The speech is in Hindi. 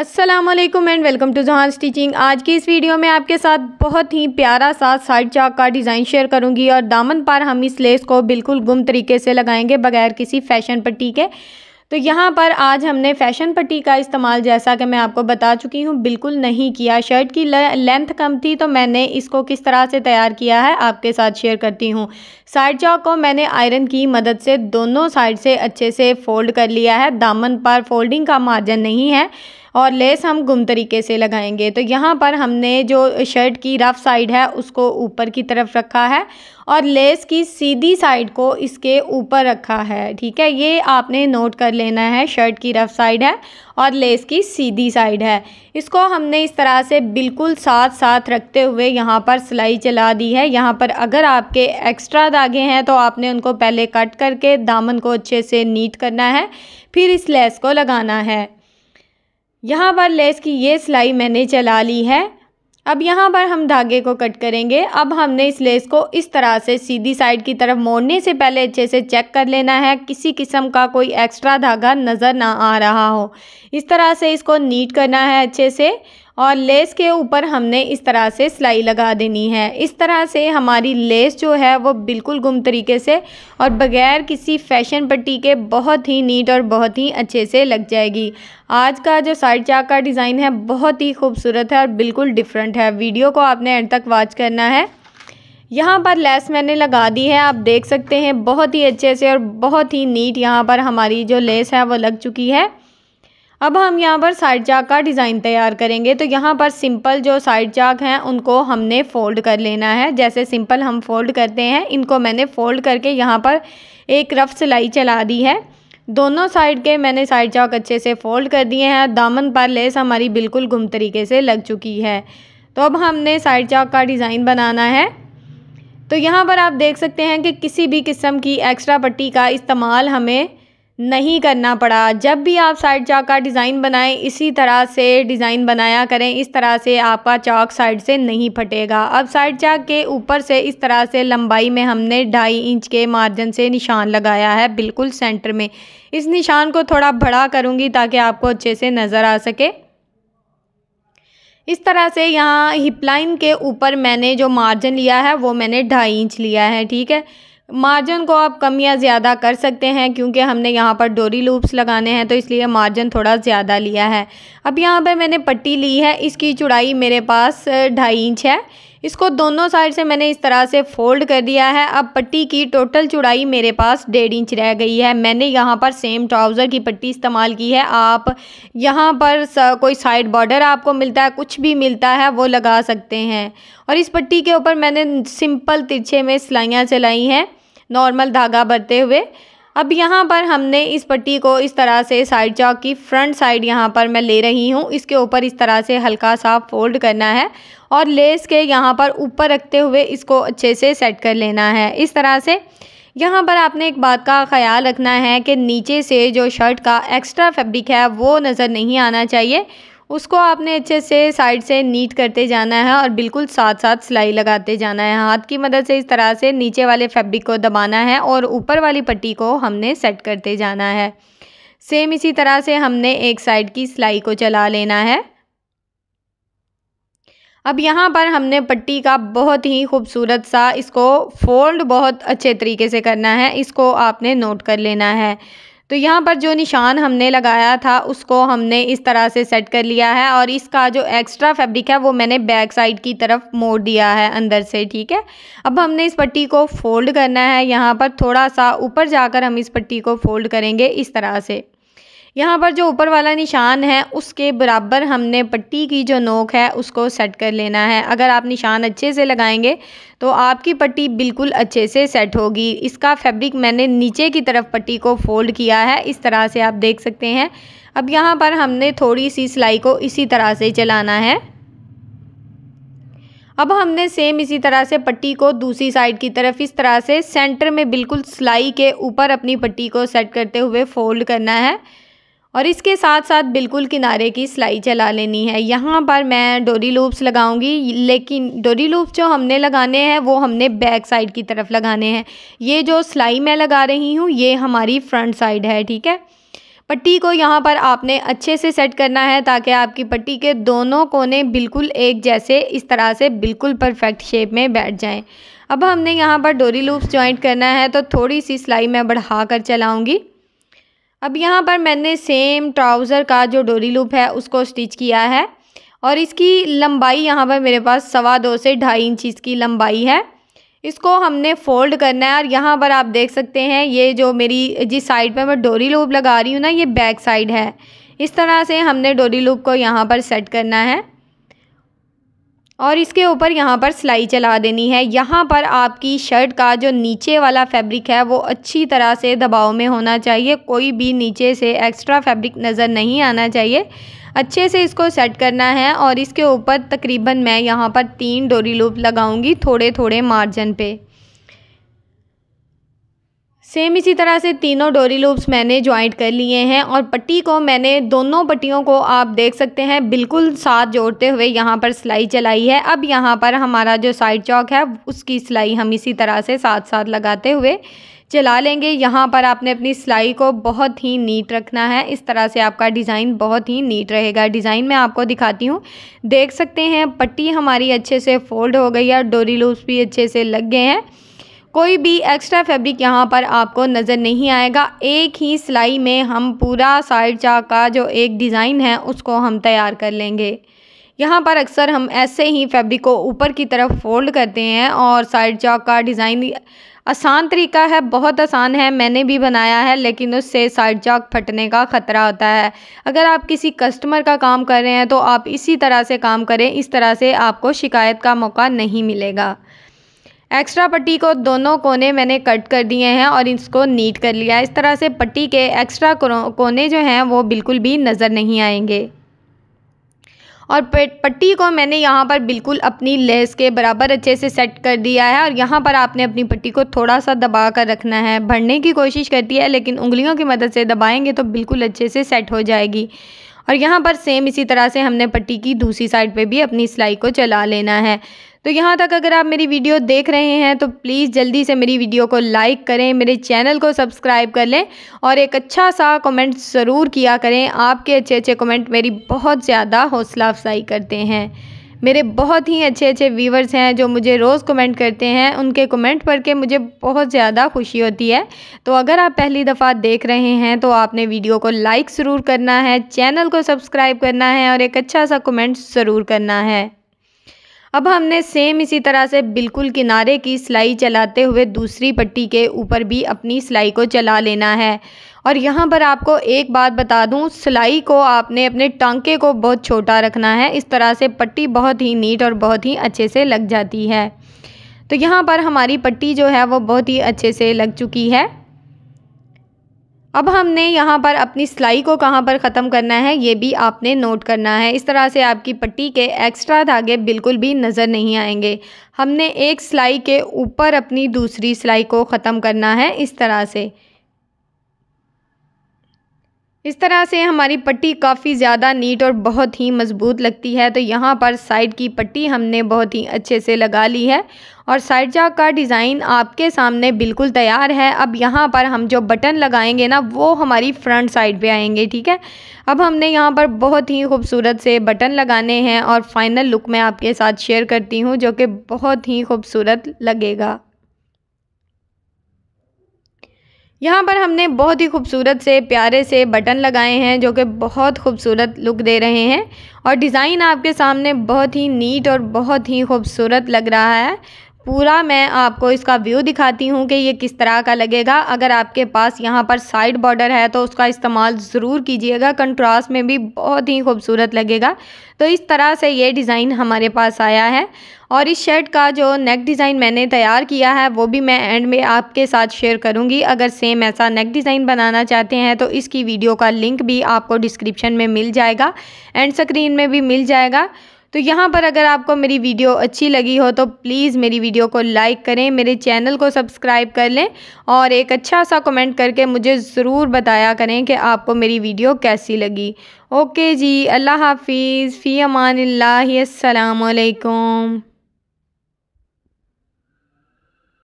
Aslam and welcome to Jahan stitching आज की इस वीडियो में आपके साथ बहुत ही प्यारा सा साइड चाक का डिज़ाइन शेयर करूंगी और दामन पर हम इस लेस को बिल्कुल गुम तरीके से लगाएंगे बगैर किसी फैशन पट्टी के तो यहाँ पर आज हमने फैशन पट्टी का इस्तेमाल जैसा कि मैं आपको बता चुकी हूँ बिल्कुल नहीं किया शर्ट की लेंथ कम थी तो मैंने इसको किस तरह से तैयार किया है आपके साथ शेयर करती हूँ साइड चौक को मैंने आयरन की मदद से दोनों साइड से अच्छे से फ़ोल्ड कर लिया है दामन पर फोल्डिंग का मार्जिन नहीं है और लेस हम गुम तरीके से लगाएंगे तो यहाँ पर हमने जो शर्ट की रफ़ साइड है उसको ऊपर की तरफ रखा है और लेस की सीधी साइड को इसके ऊपर रखा है ठीक है ये आपने नोट कर लेना है शर्ट की रफ़ साइड है और लेस की सीधी साइड है इसको हमने इस तरह से बिल्कुल साथ साथ रखते हुए यहाँ पर सिलाई चला दी है यहाँ पर अगर आपके एक्स्ट्रा धागे हैं तो आपने उनको पहले कट करके दामन को अच्छे से नीट करना है फिर इस लेस को लगाना है यहाँ पर लेस की ये सिलाई मैंने चला ली है अब यहाँ पर हम धागे को कट करेंगे अब हमने इस लेस को इस तरह से सीधी साइड की तरफ मोड़ने से पहले अच्छे से चेक कर लेना है किसी किस्म का कोई एक्स्ट्रा धागा नज़र ना आ रहा हो इस तरह से इसको नीट करना है अच्छे से और लेस के ऊपर हमने इस तरह से सिलाई लगा देनी है इस तरह से हमारी लेस जो है वो बिल्कुल गुम तरीके से और बग़ैर किसी फैशन पट्टी के बहुत ही नीट और बहुत ही अच्छे से लग जाएगी आज का जो साइड चाक का डिज़ाइन है बहुत ही खूबसूरत है और बिल्कुल डिफरेंट है वीडियो को आपने एंड तक वॉच करना है यहाँ पर लेस मैंने लगा दी है आप देख सकते हैं बहुत ही अच्छे से और बहुत ही नीट यहाँ पर हमारी जो लेस है वो लग चुकी है अब हम यहाँ पर साइड चाक का डिज़ाइन तैयार करेंगे तो यहाँ पर सिंपल जो साइड चाक हैं उनको हमने फ़ोल्ड कर लेना है जैसे सिंपल हम फ़ोल्ड करते हैं इनको मैंने फ़ोल्ड करके यहाँ पर एक रफ़ सिलाई चला दी है दोनों साइड के मैंने साइड चाक अच्छे से फ़ोल्ड कर दिए हैं दामन पर लेस हमारी बिल्कुल गुम तरीके से लग चुकी है तो अब हमने साइड चाक का डिज़ाइन बनाना है तो यहाँ पर आप देख सकते हैं कि किसी भी किस्म की एक्स्ट्रा पट्टी का इस्तेमाल हमें नहीं करना पड़ा जब भी आप साइड चौक का डिज़ाइन बनाएं इसी तरह से डिज़ाइन बनाया करें इस तरह से आपका चौक साइड से नहीं फटेगा अब साइड चौक के ऊपर से इस तरह से लंबाई में हमने ढाई इंच के मार्जिन से निशान लगाया है बिल्कुल सेंटर में इस निशान को थोड़ा बड़ा करूँगी ताकि आपको अच्छे से नज़र आ सके इस तरह से यहाँ हिप लाइन के ऊपर मैंने जो मार्जिन लिया है वो मैंने ढाई इंच लिया है ठीक है मार्जिन को आप कम या ज़्यादा कर सकते हैं क्योंकि हमने यहाँ पर डोरी लूप्स लगाने हैं तो इसलिए मार्जिन थोड़ा ज़्यादा लिया है अब यहाँ पर मैंने पट्टी ली है इसकी चुड़ाई मेरे पास ढाई इंच है इसको दोनों साइड से मैंने इस तरह से फोल्ड कर दिया है अब पट्टी की टोटल चुड़ाई मेरे पास डेढ़ इंच रह गई है मैंने यहाँ पर सेम ट्राउज़र की पट्टी इस्तेमाल की है आप यहाँ पर कोई साइड बॉर्डर आपको मिलता है कुछ भी मिलता है वो लगा सकते हैं और इस पट्टी के ऊपर मैंने सिंपल तिरछे में सिलाइयाँ चलाई हैं नॉर्मल धागा भरते हुए अब यहाँ पर हमने इस पट्टी को इस तरह से साइड चौक की फ्रंट साइड यहाँ पर मैं ले रही हूँ इसके ऊपर इस तरह से हल्का सा फोल्ड करना है और लेस के यहाँ पर ऊपर रखते हुए इसको अच्छे से सेट कर लेना है इस तरह से यहाँ पर आपने एक बात का ख्याल रखना है कि नीचे से जो शर्ट का एक्स्ट्रा फैब्रिक है वो नज़र नहीं आना चाहिए उसको आपने अच्छे से साइड से नीट करते जाना है और बिल्कुल साथ साथ सिलाई लगाते जाना है हाथ की मदद से इस तरह से नीचे वाले फैब्रिक को दबाना है और ऊपर वाली पट्टी को हमने सेट करते जाना है सेम इसी तरह से हमने एक साइड की सिलाई को चला लेना है अब यहाँ पर हमने पट्टी का बहुत ही खूबसूरत सा इसको फोल्ड बहुत अच्छे तरीके से करना है इसको आपने नोट कर लेना है तो यहाँ पर जो निशान हमने लगाया था उसको हमने इस तरह से सेट कर लिया है और इसका जो एक्स्ट्रा फैब्रिक है वो मैंने बैक साइड की तरफ मोड़ दिया है अंदर से ठीक है अब हमने इस पट्टी को फोल्ड करना है यहाँ पर थोड़ा सा ऊपर जाकर हम इस पट्टी को फोल्ड करेंगे इस तरह से यहाँ पर जो ऊपर वाला निशान है उसके बराबर हमने पट्टी की जो नोक है उसको सेट कर लेना है अगर आप निशान अच्छे से लगाएंगे तो आपकी पट्टी बिल्कुल अच्छे से सेट होगी इसका फैब्रिक मैंने नीचे की तरफ पट्टी को फोल्ड किया है इस तरह से आप देख सकते हैं अब यहाँ पर हमने थोड़ी सी सिलाई को इसी तरह से चलाना है अब हमने सेम इसी तरह से पट्टी को दूसरी साइड की तरफ इस तरह से सेंटर में बिल्कुल सिलाई के ऊपर अपनी पट्टी को सेट करते हुए फोल्ड करना है और इसके साथ साथ बिल्कुल किनारे की सिलाई चला लेनी है यहाँ पर मैं डोरी लूप्स लगाऊंगी लेकिन डोरी लूप्स जो हमने लगाने हैं वो हमने बैक साइड की तरफ लगाने हैं ये जो सिलाई मैं लगा रही हूँ ये हमारी फ्रंट साइड है ठीक है पट्टी को यहाँ पर आपने अच्छे से सेट करना है ताकि आपकी पट्टी के दोनों कोने बिल्कुल एक जैसे इस तरह से बिल्कुल परफेक्ट शेप में बैठ जाएँ अब हमने यहाँ पर डोरी लूप्स ज्वाइंट करना है तो थोड़ी सी सिलाई मैं बढ़ा कर चलाऊँगी अब यहाँ पर मैंने सेम ट्राउज़र का जो डोरी लूप है उसको स्टिच किया है और इसकी लंबाई यहाँ पर मेरे पास सवा दो से ढाई इंच इसकी लंबाई है इसको हमने फोल्ड करना है और यहाँ पर आप देख सकते हैं ये जो मेरी जिस साइड पर मैं डोरी लूप लगा रही हूँ ना ये बैक साइड है इस तरह से हमने डोरी लूप को यहाँ पर सेट करना है और इसके ऊपर यहाँ पर सिलाई चला देनी है यहाँ पर आपकी शर्ट का जो नीचे वाला फैब्रिक है वो अच्छी तरह से दबाव में होना चाहिए कोई भी नीचे से एक्स्ट्रा फैब्रिक नज़र नहीं आना चाहिए अच्छे से इसको सेट करना है और इसके ऊपर तकरीबन मैं यहाँ पर तीन डोरी लूप लगाऊंगी थोड़े थोड़े मार्जिन पे सेम इसी तरह से तीनों डोरी लूप्स मैंने ज्वाइंट कर लिए हैं और पट्टी को मैंने दोनों पट्टियों को आप देख सकते हैं बिल्कुल साथ जोड़ते हुए यहाँ पर सिलाई चलाई है अब यहाँ पर हमारा जो साइड चौक है उसकी सिलाई हम इसी तरह से साथ साथ लगाते हुए चला लेंगे यहाँ पर आपने अपनी सिलाई को बहुत ही नीट रखना है इस तरह से आपका डिज़ाइन बहुत ही नीट रहेगा डिज़ाइन मैं आपको दिखाती हूँ देख सकते हैं पट्टी हमारी अच्छे से फोल्ड हो गई है डोरी लूप्स भी अच्छे से लग गए हैं कोई भी एक्स्ट्रा फैब्रिक यहाँ पर आपको नज़र नहीं आएगा एक ही सिलाई में हम पूरा साइड चा का जो एक डिज़ाइन है उसको हम तैयार कर लेंगे यहाँ पर अक्सर हम ऐसे ही फैब्रिक को ऊपर की तरफ फोल्ड करते हैं और साइड चौक का डिज़ाइन आसान तरीका है बहुत आसान है मैंने भी बनाया है लेकिन उससे साइड चाक फटने का ख़तरा होता है अगर आप किसी कस्टमर का काम कर रहे हैं तो आप इसी तरह से काम करें इस तरह से आपको शिकायत का मौका नहीं मिलेगा एक्स्ट्रा पट्टी को दोनों कोने मैंने कट कर दिए हैं और इसको नीट कर लिया इस तरह से पट्टी के एक्स्ट्रा कोने जो हैं वो बिल्कुल भी नज़र नहीं आएंगे और पट्टी को मैंने यहाँ पर बिल्कुल अपनी लेस के बराबर अच्छे से सेट कर दिया है और यहाँ पर आपने अपनी पट्टी को थोड़ा सा दबा कर रखना है भरने की कोशिश करती है लेकिन उंगलियों की मदद से दबाएंगे तो बिल्कुल अच्छे से सेट हो जाएगी और यहाँ पर सेम इसी तरह से हमने पट्टी की दूसरी साइड पे भी अपनी सिलाई को चला लेना है तो यहाँ तक अगर आप मेरी वीडियो देख रहे हैं तो प्लीज़ जल्दी से मेरी वीडियो को लाइक करें मेरे चैनल को सब्सक्राइब कर लें और एक अच्छा सा कमेंट ज़रूर किया करें आपके अच्छे अच्छे कमेंट मेरी बहुत ज़्यादा हौसला अफजाई करते हैं मेरे बहुत ही अच्छे अच्छे व्यूवर्स हैं जो मुझे रोज़ कमेंट करते हैं उनके कमेंट पढ़ के मुझे बहुत ज़्यादा खुशी होती है तो अगर आप पहली दफ़ा देख रहे हैं तो आपने वीडियो को लाइक ज़रूर करना है चैनल को सब्सक्राइब करना है और एक अच्छा सा कमेंट ज़रूर करना है अब हमने सेम इसी तरह से बिल्कुल किनारे की सिलाई चलाते हुए दूसरी पट्टी के ऊपर भी अपनी सिलाई को चला लेना है और यहाँ पर आपको एक बात बता दूँ सिलाई को आपने अपने टांके को बहुत छोटा रखना है इस तरह से पट्टी बहुत ही नीट और बहुत ही अच्छे से लग जाती है तो यहाँ पर हमारी पट्टी जो है वो बहुत ही अच्छे से लग चुकी है अब हमने यहाँ पर अपनी सिलाई को कहाँ पर ख़त्म करना है ये भी आपने नोट करना है इस तरह से आपकी पट्टी के एक्स्ट्रा धागे बिल्कुल भी नज़र नहीं आएंगे हमने एक सिलाई के ऊपर अपनी दूसरी सिलाई को ख़त्म करना है इस तरह से इस तरह से हमारी पट्टी काफ़ी ज़्यादा नीट और बहुत ही मज़बूत लगती है तो यहाँ पर साइड की पट्टी हमने बहुत ही अच्छे से लगा ली है और साइड जा का डिज़ाइन आपके सामने बिल्कुल तैयार है अब यहाँ पर हम जो बटन लगाएंगे ना वो हमारी फ्रंट साइड पे आएंगे ठीक है अब हमने यहाँ पर बहुत ही खूबसूरत से बटन लगाने हैं और फाइनल लुक मैं आपके साथ शेयर करती हूँ जो कि बहुत ही खूबसूरत लगेगा यहाँ पर हमने बहुत ही खूबसूरत से प्यारे से बटन लगाए हैं जो कि बहुत खूबसूरत लुक दे रहे हैं और डिज़ाइन आपके सामने बहुत ही नीट और बहुत ही खूबसूरत लग रहा है पूरा मैं आपको इसका व्यू दिखाती हूँ कि ये किस तरह का लगेगा अगर आपके पास यहाँ पर साइड बॉर्डर है तो उसका इस्तेमाल ज़रूर कीजिएगा कंट्रास्ट में भी बहुत ही खूबसूरत लगेगा तो इस तरह से ये डिज़ाइन हमारे पास आया है और इस शर्ट का जो नेक डिज़ाइन मैंने तैयार किया है वो भी मैं एंड में आपके साथ शेयर करूँगी अगर सेम ऐसा नेक डिज़ाइन बनाना चाहते हैं तो इसकी वीडियो का लिंक भी आपको डिस्क्रिप्शन में मिल जाएगा एंड स्क्रीन में भी मिल जाएगा तो यहाँ पर अगर आपको मेरी वीडियो अच्छी लगी हो तो प्लीज़ मेरी वीडियो को लाइक करें मेरे चैनल को सब्सक्राइब कर लें और एक अच्छा सा कमेंट करके मुझे ज़रूर बताया करें कि आपको मेरी वीडियो कैसी लगी ओके जी अल्लाह हाफिज़ फ़ी अमान असलकम